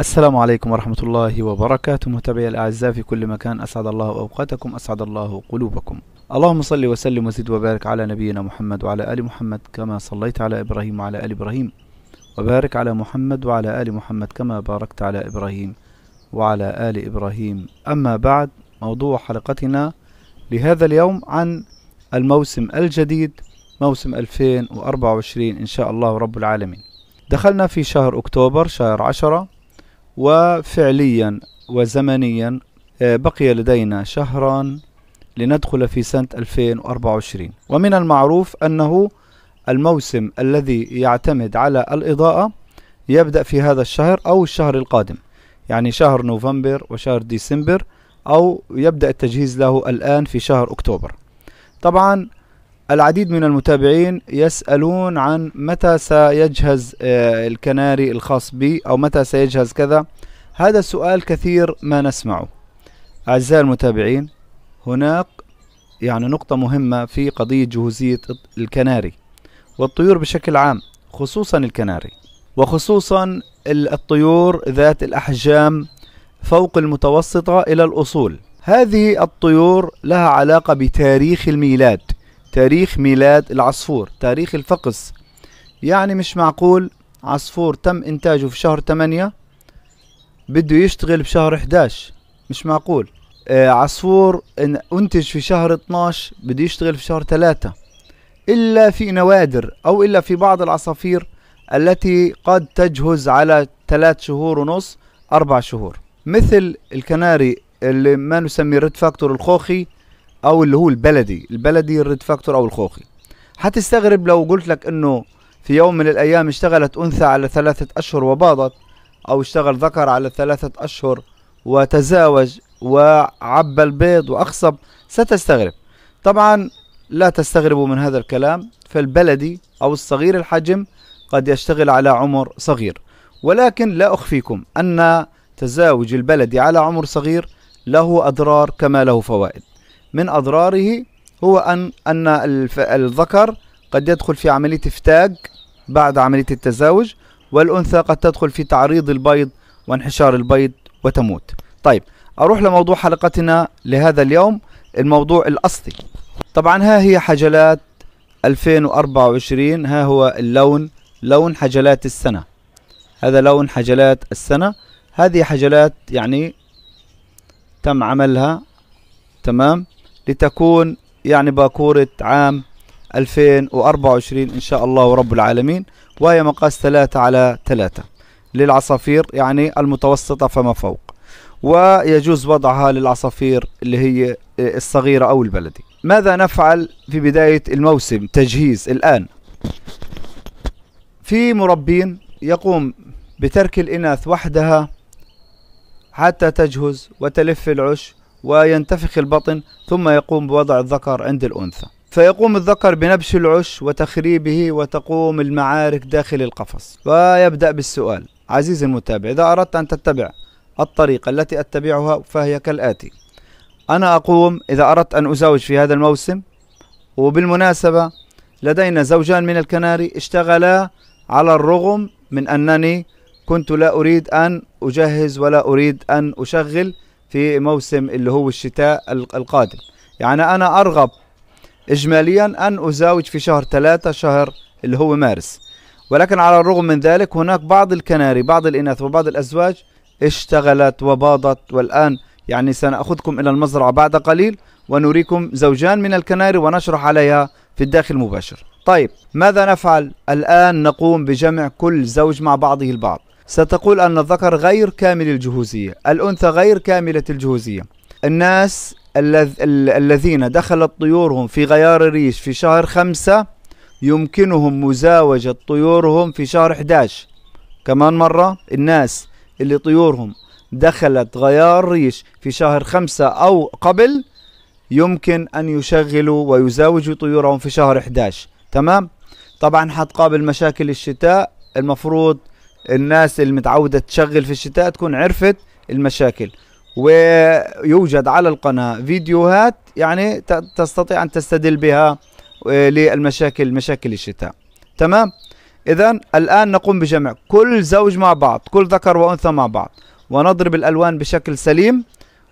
السلام عليكم ورحمة الله وبركاته متابعي الأعزاء في كل مكان أسعد الله أوقاتكم أسعد الله قلوبكم اللهم صل وسلم وزد وبارك على نبينا محمد وعلى آل محمد كما صليت على إبراهيم وعلى آل إبراهيم وبارك على محمد وعلى آل محمد كما باركت على إبراهيم وعلى آل إبراهيم أما بعد موضوع حلقتنا لهذا اليوم عن الموسم الجديد موسم 2024 إن شاء الله رب العالمين دخلنا في شهر أكتوبر شهر عشرة وفعليا وزمنيا آه، بقي لدينا شهران لندخل في سنة 2024 ومن المعروف أنه الموسم الذي يعتمد على الإضاءة يبدأ في هذا الشهر أو الشهر القادم يعني شهر نوفمبر وشهر ديسمبر أو يبدأ التجهيز له الآن في شهر أكتوبر طبعا العديد من المتابعين يسألون عن متى سيجهز آه، الكناري الخاص بي أو متى سيجهز كذا هذا السؤال كثير ما نسمعه أعزائي المتابعين هناك يعني نقطة مهمة في قضية جهوزية الكناري والطيور بشكل عام خصوصا الكناري وخصوصا الطيور ذات الأحجام فوق المتوسطة إلى الأصول هذه الطيور لها علاقة بتاريخ الميلاد تاريخ ميلاد العصفور تاريخ الفقس يعني مش معقول عصفور تم إنتاجه في شهر 8 بده يشتغل بشهر 11 مش معقول آه عصفور أنتج في شهر 12 بده يشتغل في شهر 3 إلا في نوادر أو إلا في بعض العصافير التي قد تجهز على ثلاث شهور ونص أربع شهور مثل الكناري اللي ما نسميه ريد فاكتور الخوخي او اللي هو البلدي البلدي الريد فاكتور او الخوخي حتستغرب لو قلت لك انه في يوم من الايام اشتغلت انثى على ثلاثة اشهر وباضت او اشتغل ذكر على ثلاثة اشهر وتزاوج وعبى البيض واخصب ستستغرب طبعا لا تستغربوا من هذا الكلام فالبلدي او الصغير الحجم قد يشتغل على عمر صغير ولكن لا اخفيكم ان تزاوج البلدي على عمر صغير له اضرار كما له فوائد من أضراره هو أن أن الذكر قد يدخل في عملية إفتاج بعد عملية التزاوج والأنثى قد تدخل في تعريض البيض وانحشار البيض وتموت طيب أروح لموضوع حلقتنا لهذا اليوم الموضوع الأصلي طبعا ها هي حجلات 2024 ها هو اللون لون حجلات السنة هذا لون حجلات السنة هذه حجلات يعني تم عملها تمام لتكون يعني باكورة عام 2024 إن شاء الله رب العالمين وهي مقاس 3 على 3 للعصافير يعني المتوسطة فما فوق ويجوز وضعها للعصافير اللي هي الصغيرة أو البلدي ماذا نفعل في بداية الموسم تجهيز الآن في مربين يقوم بترك الإناث وحدها حتى تجهز وتلف العش وينتفخ البطن ثم يقوم بوضع الذكر عند الأنثى فيقوم الذكر بنبش العش وتخريبه وتقوم المعارك داخل القفص ويبدأ بالسؤال عزيزي المتابع إذا أردت أن تتبع الطريقة التي أتبعها فهي كالآتي أنا أقوم إذا أردت أن أزوج في هذا الموسم وبالمناسبة لدينا زوجان من الكناري اشتغلا على الرغم من أنني كنت لا أريد أن أجهز ولا أريد أن أشغل في موسم اللي هو الشتاء القادم يعني أنا أرغب إجماليا أن أزاوج في شهر ثلاثة شهر اللي هو مارس ولكن على الرغم من ذلك هناك بعض الكناري بعض الإناث وبعض الأزواج اشتغلت وباضت والآن يعني سنأخذكم إلى المزرعة بعد قليل ونريكم زوجان من الكناري ونشرح عليها في الداخل مباشر طيب ماذا نفعل الآن نقوم بجمع كل زوج مع بعضه البعض ستقول أن الذكر غير كامل الجهوزية الأنثى غير كاملة الجهوزية الناس الذين دخلت طيورهم في غيار الريش في شهر خمسة يمكنهم مزاوجة طيورهم في شهر 11 كمان مرة الناس اللي طيورهم دخلت غيار ريش في شهر خمسة أو قبل يمكن أن يشغلوا ويزاوجوا طيورهم في شهر 11 تمام؟ طبعا حتقابل مشاكل الشتاء المفروض الناس المتعودة تشغل في الشتاء تكون عرفت المشاكل ويوجد على القناة فيديوهات يعني تستطيع أن تستدل بها آه، للمشاكل مشاكل الشتاء تمام إذا الآن نقوم بجمع كل زوج مع بعض كل ذكر وأنثى مع بعض ونضرب الألوان بشكل سليم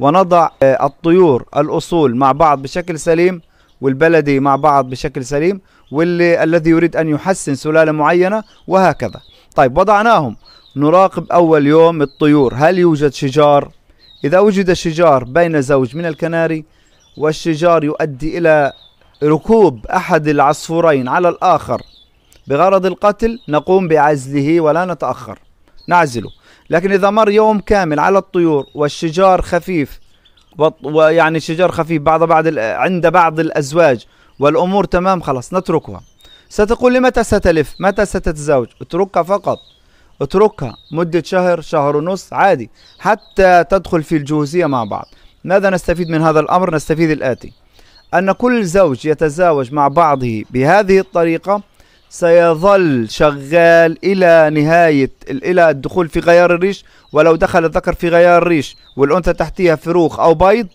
ونضع آه، الطيور الأصول مع بعض بشكل سليم والبلدي مع بعض بشكل سليم واللي الذي يريد أن يحسن سلالة معينة وهكذا طيب وضعناهم نراقب أول يوم الطيور هل يوجد شجار إذا وجد شجار بين زوج من الكناري والشجار يؤدي إلى ركوب أحد العصفورين على الآخر بغرض القتل نقوم بعزله ولا نتأخر نعزله لكن إذا مر يوم كامل على الطيور والشجار خفيف ويعني شجار خفيف بعض بعض عند بعض الأزواج والأمور تمام خلاص نتركها ستقول لي متى ستلف متى ستتزوج اتركها فقط اتركها مدة شهر شهر ونص عادي حتى تدخل في الجوزية مع بعض ماذا نستفيد من هذا الأمر نستفيد الآتي أن كل زوج يتزاوج مع بعضه بهذه الطريقة سيظل شغال إلى نهاية إلى الدخول في غيار الريش ولو دخل الذكر في غيار الريش والأنثى تحتها فروخ أو بيض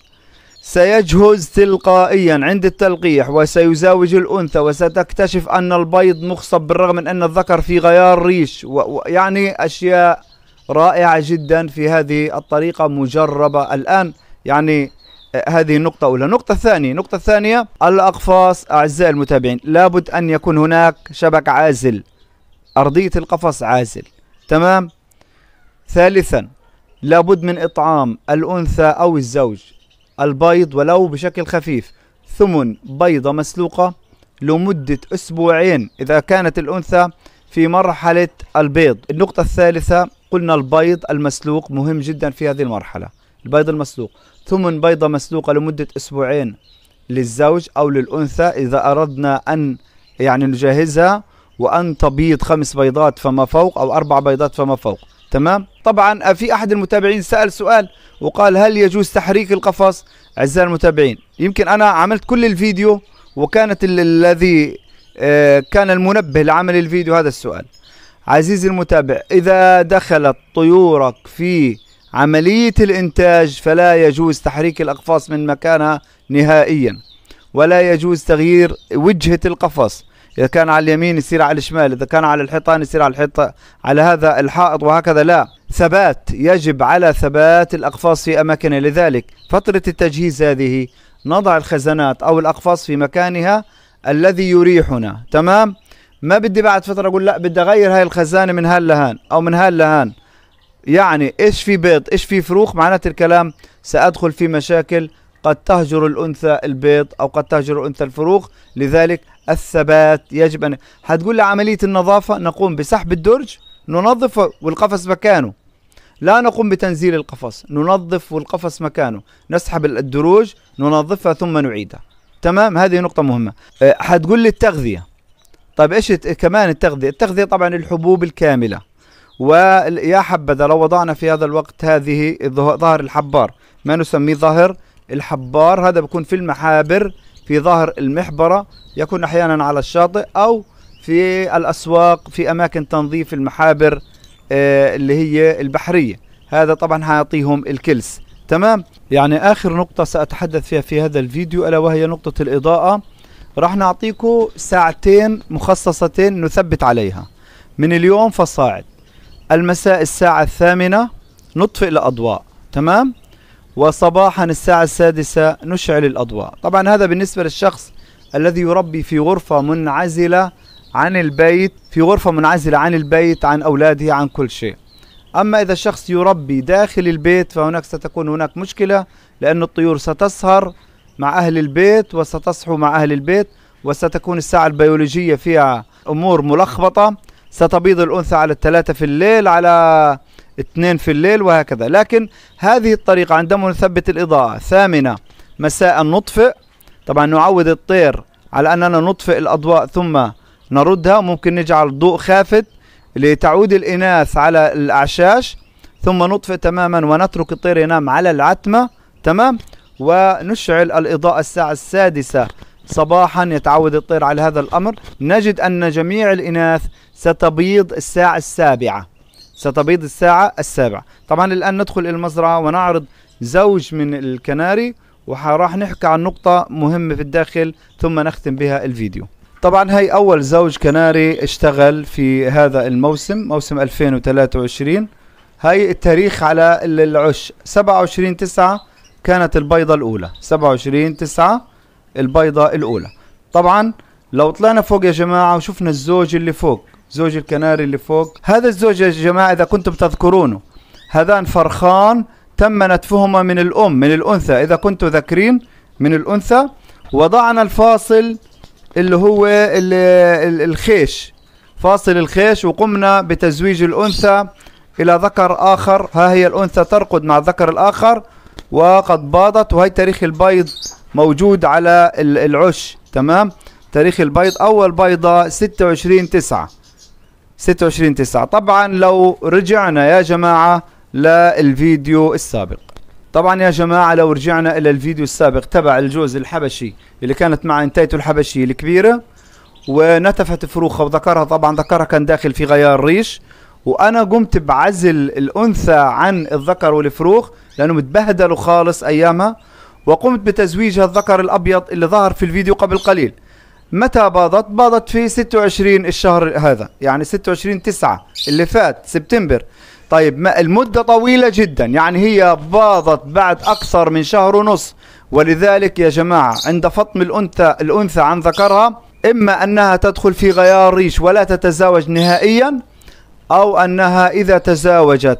سيجهز تلقائيا عند التلقيح وسيزاوج الأنثى وستكتشف أن البيض مخصب بالرغم من أن الذكر في غيار ريش ويعني أشياء رائعة جدا في هذه الطريقة مجربة الآن يعني آه، هذه نقطة أولى نقطة ثانية نقطة ثانية الأقفاص أعزائي المتابعين لابد أن يكون هناك شبك عازل أرضية القفص عازل تمام ثالثا لابد من إطعام الأنثى أو الزوج البيض ولو بشكل خفيف ثمن بيضة مسلوقة لمدة أسبوعين إذا كانت الأنثى في مرحلة البيض النقطة الثالثة قلنا البيض المسلوق مهم جدا في هذه المرحلة البيض المسلوق ثمن بيضة مسلوقة لمدة أسبوعين للزوج أو للأنثى إذا أردنا أن يعني نجهزها وأن تبيض خمس بيضات فما فوق أو أربع بيضات فما فوق تمام طبعا آه، في أحد المتابعين سأل سؤال وقال هل يجوز تحريك القفص أعزائي المتابعين يمكن أنا عملت كل الفيديو وكانت الذي آه، كان المنبه لعمل الفيديو هذا السؤال عزيزي المتابع إذا دخلت طيورك في عملية الإنتاج فلا يجوز تحريك الأقفاص من مكانها نهائيا ولا يجوز تغيير وجهة القفص إذا كان على اليمين يصير على الشمال إذا كان على الحيطان يصير على الحيطه على هذا الحائط وهكذا لا ثبات يجب على ثبات الأقفاص في أماكنها لذلك فترة التجهيز هذه نضع الخزانات أو الأقفاص في مكانها الذي يريحنا تمام ما بدي بعد فترة أقول لا بدي أغير هاي الخزانة من هال لهان أو من هال لهان يعني إيش في بيض إيش في فروخ معناته الكلام سأدخل في مشاكل قد تهجر الأنثى البيض أو قد تهجر الأنثى الفروخ لذلك الثبات يجب أن هتقول لي عملية النظافة نقوم بسحب الدرج ننظف والقفص مكانه لا نقوم بتنزيل القفص ننظف والقفص مكانه نسحب الدروج ننظفها ثم نعيدها تمام هذه نقطة مهمة هتقول أه، لي التغذية طيب ايش كمان التغذية التغذية طبعا الحبوب الكاملة ويا حبذا لو وضعنا في هذا الوقت هذه ظهر الحبار ما نسميه ظهر الحبار هذا بيكون في المحابر في ظهر المحبرة يكون أحيانا على الشاطئ أو في الأسواق في أماكن تنظيف المحابر آه، اللي هي البحرية هذا طبعا هيعطيهم الكلس تمام يعني آخر نقطة سأتحدث فيها في هذا الفيديو ألا وهي نقطة الإضاءة راح نعطيكم ساعتين مخصصتين نثبت عليها من اليوم فصاعد المساء الساعة الثامنة نطفئ الأضواء تمام وصباحا الساعة السادسة نشعل الأضواء طبعا هذا بالنسبة للشخص الذي يربي في غرفة منعزلة عن البيت في غرفة منعزلة عن البيت عن أولاده عن كل شيء أما إذا الشخص يربي داخل البيت فهناك ستكون هناك مشكلة لأن الطيور ستسهر مع أهل البيت وستصحو مع أهل البيت وستكون الساعة البيولوجية فيها أمور ملخبطة ستبيض الأنثى على الثلاثة في الليل على اثنين في الليل وهكذا لكن هذه الطريقة عندما نثبت الإضاءة ثامنة مساء نطفئ طبعا نعود الطير على أننا نطفئ الأضواء ثم نردها ممكن نجعل ضوء خافت لتعود الإناث على الأعشاش ثم نطفئ تماما ونترك الطير ينام على العتمة تمام ونشعل الإضاءة الساعة السادسة صباحا يتعود الطير على هذا الأمر نجد أن جميع الإناث ستبيض الساعة السابعة ستبيض الساعة السابعة طبعا الآن ندخل إلى المزرعة ونعرض زوج من الكناري وراح نحكي عن نقطة مهمة في الداخل ثم نختم بها الفيديو طبعا هي أول زوج كناري اشتغل في هذا الموسم موسم 2023 هاي التاريخ على العش 27 9 كانت البيضة الأولى 27 9 البيضة الأولى طبعا لو طلعنا فوق يا جماعة وشفنا الزوج اللي فوق زوج الكناري اللي فوق هذا الزوج يا جماعة إذا كنتم تذكرونه هذان فرخان تم نتفهما من الأم من الأنثى إذا كنتم ذاكرين من الأنثى وضعنا الفاصل اللي هو الخيش فاصل الخيش وقمنا بتزويج الأنثى إلى ذكر آخر ها هي الأنثى ترقد مع الذكر الآخر وقد باضت وهي تاريخ البيض موجود على العش تمام تاريخ البيض أول بيضة 26 تسعة 26 9 طبعا لو رجعنا يا جماعة للفيديو السابق طبعا يا جماعة لو رجعنا إلى الفيديو السابق تبع الجوز الحبشي اللي كانت مع انتايتو الحبشية الكبيرة ونتفت فروخة وذكرها طبعا ذكرها كان داخل في غيار ريش وأنا قمت بعزل الأنثى عن الذكر والفروخ لأنهم تبهدلوا خالص أيامها وقمت بتزويجها الذكر الأبيض اللي ظهر في الفيديو قبل قليل متى باضت باضت في 26 الشهر هذا يعني 26 9 اللي فات سبتمبر طيب ما المدة طويلة جدا يعني هي باضت بعد أكثر من شهر ونص ولذلك يا جماعة عند فطم الأنثى الأنثى عن ذكرها إما أنها تدخل في غيار ريش ولا تتزاوج نهائيا أو أنها إذا تزاوجت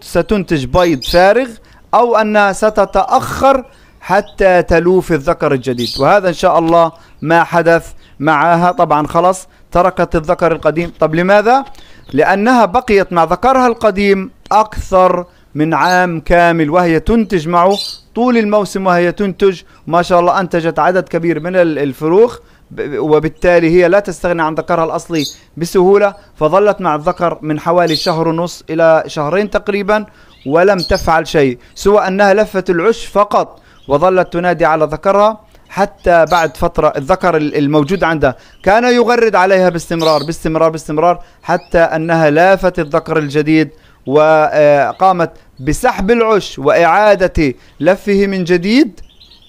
ستنتج بيض فارغ أو أنها ستتأخر حتى تلوف الذكر الجديد وهذا إن شاء الله ما حدث معها طبعا خلص تركت الذكر القديم طب لماذا؟ لأنها بقيت مع ذكرها القديم أكثر من عام كامل وهي تنتج معه طول الموسم وهي تنتج ما شاء الله أنتجت عدد كبير من الفروخ وبالتالي هي لا تستغني عن ذكرها الأصلي بسهولة فظلت مع الذكر من حوالي شهر ونص إلى شهرين تقريبا ولم تفعل شيء سوى أنها لفت العش فقط وظلت تنادي على ذكرها حتى بعد فترة الذكر الموجود عندها كان يغرد عليها باستمرار باستمرار باستمرار حتى أنها لافت الذكر الجديد وقامت بسحب العش وإعادة لفه من جديد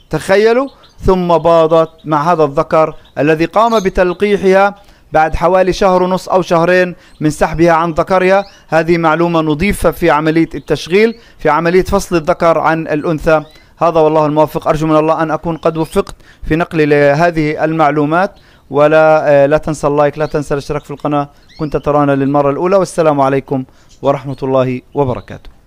تخيلوا ثم باضت مع هذا الذكر الذي قام بتلقيحها بعد حوالي شهر ونص أو شهرين من سحبها عن ذكرها هذه معلومة نضيفها في عملية التشغيل في عملية فصل الذكر عن الأنثى هذا والله الموفق أرجو من الله أن أكون قد وفقت في نقل لهذه المعلومات ولا آه، لا تنسى اللايك لا تنسى الاشتراك في القناة كنت ترانا للمرة الأولى والسلام عليكم ورحمة الله وبركاته